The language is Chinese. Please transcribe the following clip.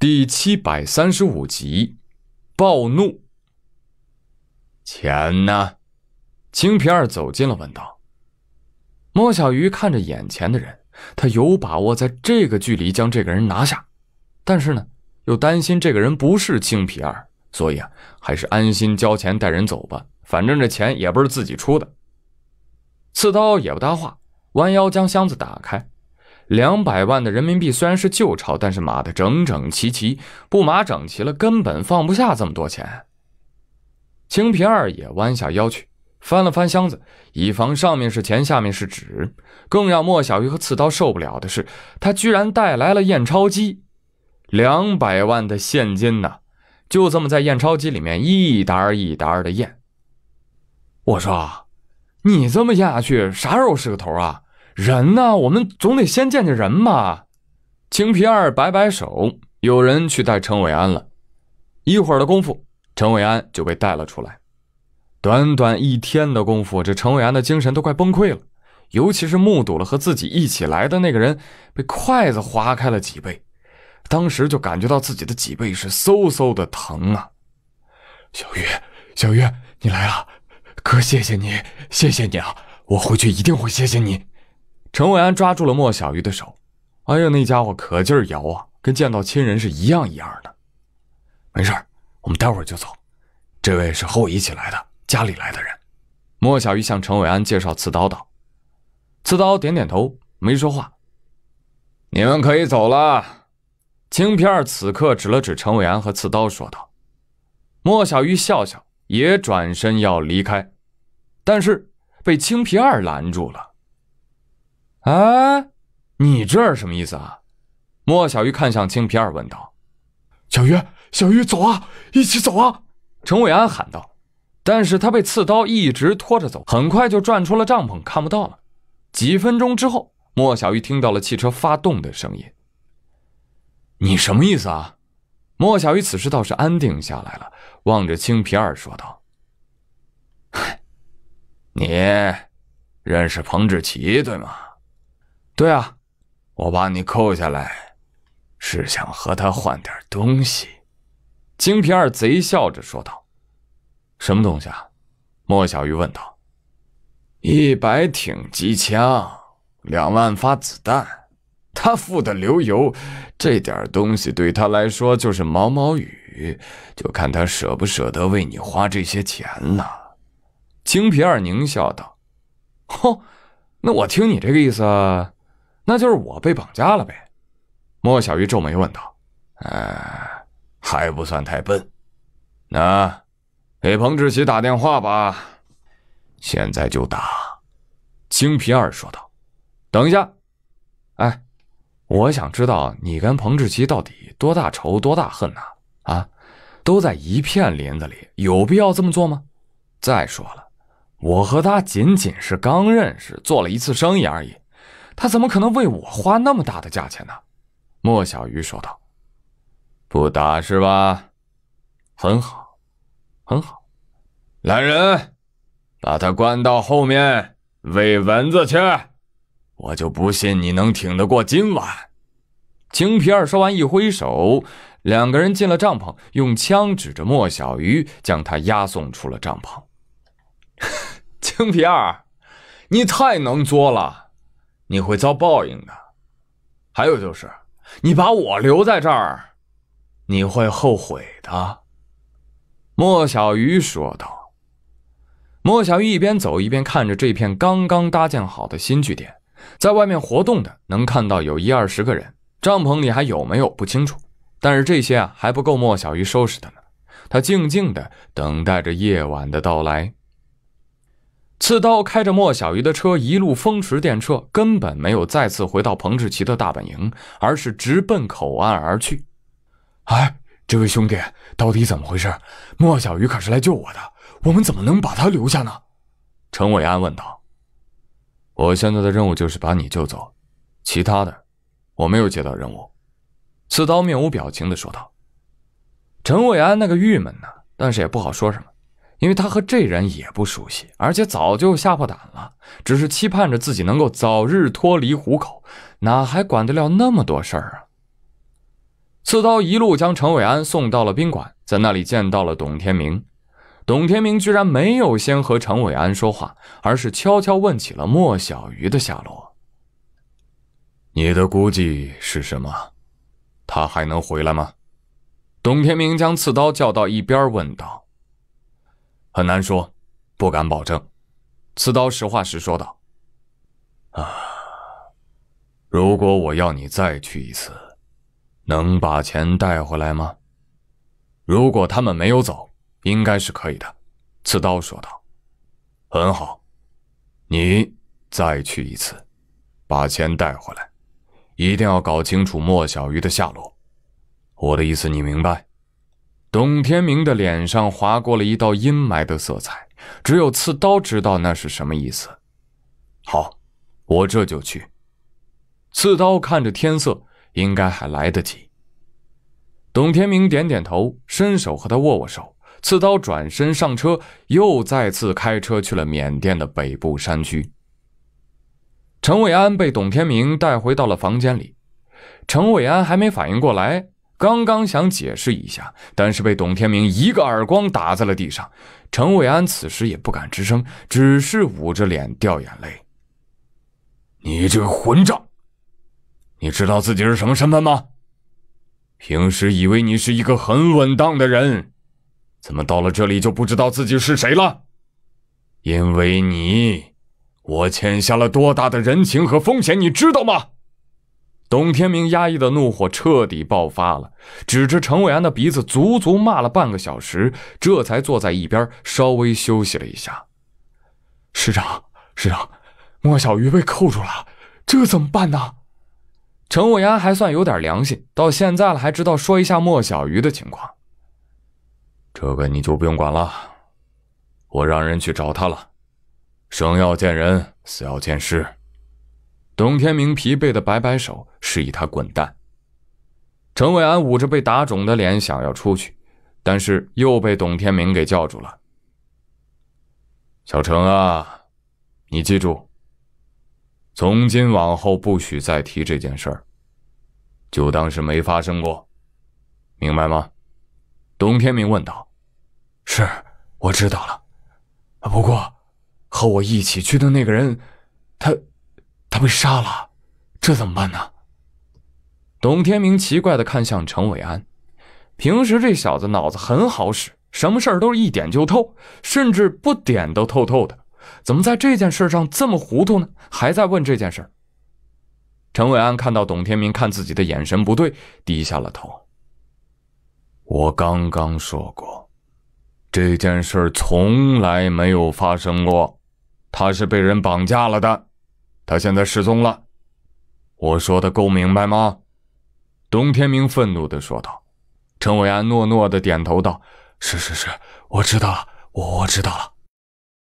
第七百三十五集，暴怒。钱呢？青皮二走近了，问道。莫小鱼看着眼前的人，他有把握在这个距离将这个人拿下，但是呢，又担心这个人不是青皮二，所以啊，还是安心交钱带人走吧，反正这钱也不是自己出的。刺刀也不搭话，弯腰将箱子打开。两百万的人民币虽然是旧钞，但是码的整整齐齐。不码整齐了，根本放不下这么多钱。青皮二也弯下腰去翻了翻箱子，以防上面是钱，下面是纸。更让莫小鱼和刺刀受不了的是，他居然带来了验钞机。两百万的现金呢，就这么在验钞机里面一沓一沓的验。我说，你这么验下去，啥时候是个头啊？人呢？我们总得先见见人嘛。青皮二摆摆手，有人去带陈伟安了。一会儿的功夫，陈伟安就被带了出来。短短一天的功夫，这陈伟安的精神都快崩溃了。尤其是目睹了和自己一起来的那个人被筷子划开了脊背，当时就感觉到自己的脊背是嗖嗖的疼啊！小月，小月，你来了，哥谢谢你，谢谢你啊！我回去一定会谢谢你。陈伟安抓住了莫小鱼的手，哎呀，那家伙可劲儿摇啊，跟见到亲人是一样一样的。没事我们待会儿就走。这位是和我一起来的，家里来的人。莫小鱼向陈伟安介绍刺刀道：“刺刀点点头，没说话。”你们可以走了。青皮儿此刻指了指陈伟安和刺刀，说道：“莫小鱼笑笑，也转身要离开，但是被青皮儿拦住了。”哎，你这什么意思啊？莫小鱼看向青皮儿问道。“小鱼，小鱼，走啊，一起走啊！”陈伟安喊道。但是他被刺刀一直拖着走，很快就转出了帐篷，看不到了。几分钟之后，莫小鱼听到了汽车发动的声音。“你什么意思啊？”莫小鱼此时倒是安定下来了，望着青皮儿说道：“你认识彭志奇对吗？”对啊，我把你扣下来，是想和他换点东西。”金皮二贼笑着说道。“什么东西啊？”莫小鱼问道。“一百挺机枪，两万发子弹。”他富的流油，这点东西对他来说就是毛毛雨，就看他舍不舍得为你花这些钱了。”金皮二狞笑道。“哼，那我听你这个意思。”那就是我被绑架了呗，莫小鱼皱眉问道：“哎，还不算太笨。那，给彭志奇打电话吧，现在就打。”青皮二说道：“等一下，哎，我想知道你跟彭志奇到底多大仇多大恨呐？啊，都在一片林子里，有必要这么做吗？再说了，我和他仅仅是刚认识，做了一次生意而已。”他怎么可能为我花那么大的价钱呢？莫小鱼说道：“不打是吧？很好，很好。来人，把他关到后面喂蚊子去。我就不信你能挺得过今晚。”青皮儿说完，一挥手，两个人进了帐篷，用枪指着莫小鱼，将他押送出了帐篷。青皮儿，你太能作了。你会遭报应的，还有就是，你把我留在这儿，你会后悔的。”莫小鱼说道。莫小鱼一边走一边看着这片刚刚搭建好的新据点，在外面活动的能看到有一二十个人，帐篷里还有没有不清楚，但是这些啊还不够莫小鱼收拾的呢。他静静的等待着夜晚的到来。刺刀开着莫小鱼的车，一路风驰电掣，根本没有再次回到彭志奇的大本营，而是直奔口岸而去。哎，这位兄弟，到底怎么回事？莫小鱼可是来救我的，我们怎么能把他留下呢？陈伟安问道。我现在的任务就是把你救走，其他的，我没有接到任务。刺刀面无表情地说道。陈伟安那个郁闷呢，但是也不好说什么。因为他和这人也不熟悉，而且早就吓破胆了，只是期盼着自己能够早日脱离虎口，哪还管得了那么多事儿啊！刺刀一路将陈伟安送到了宾馆，在那里见到了董天明。董天明居然没有先和陈伟安说话，而是悄悄问起了莫小鱼的下落。你的估计是什么？他还能回来吗？董天明将刺刀叫到一边问道。很难说，不敢保证。刺刀实话实说道：“啊，如果我要你再去一次，能把钱带回来吗？”如果他们没有走，应该是可以的。刺刀说道：“很好，你再去一次，把钱带回来，一定要搞清楚莫小鱼的下落。我的意思你明白。”董天明的脸上划过了一道阴霾的色彩，只有刺刀知道那是什么意思。好，我这就去。刺刀看着天色，应该还来得及。董天明点点头，伸手和他握握手。刺刀转身上车，又再次开车去了缅甸的北部山区。陈伟安被董天明带回到了房间里，陈伟安还没反应过来。刚刚想解释一下，但是被董天明一个耳光打在了地上。陈伟安此时也不敢吱声，只是捂着脸掉眼泪。你这个混账！你知道自己是什么身份吗？平时以为你是一个很稳当的人，怎么到了这里就不知道自己是谁了？因为你，我欠下了多大的人情和风险，你知道吗？董天明压抑的怒火彻底爆发了，指着陈伟安的鼻子，足足骂了半个小时，这才坐在一边稍微休息了一下。师长，师长，莫小鱼被扣住了，这怎么办呢？陈伟安还算有点良心，到现在了还知道说一下莫小鱼的情况。这个你就不用管了，我让人去找他了，生要见人，死要见尸。董天明疲惫的摆摆手，示意他滚蛋。陈伟安捂着被打肿的脸，想要出去，但是又被董天明给叫住了。“小程啊，你记住，从今往后不许再提这件事儿，就当是没发生过，明白吗？”董天明问道。“是，我知道了。不过，和我一起去的那个人，他……”被杀了，这怎么办呢？董天明奇怪的看向陈伟安，平时这小子脑子很好使，什么事儿都是一点就透，甚至不点都透透的，怎么在这件事上这么糊涂呢？还在问这件事儿？陈伟安看到董天明看自己的眼神不对，低下了头。我刚刚说过，这件事从来没有发生过，他是被人绑架了的。他现在失踪了，我说的够明白吗？董天明愤怒的说道。陈伟安诺诺的点头道：“是是是，我知道了，我我知道了。”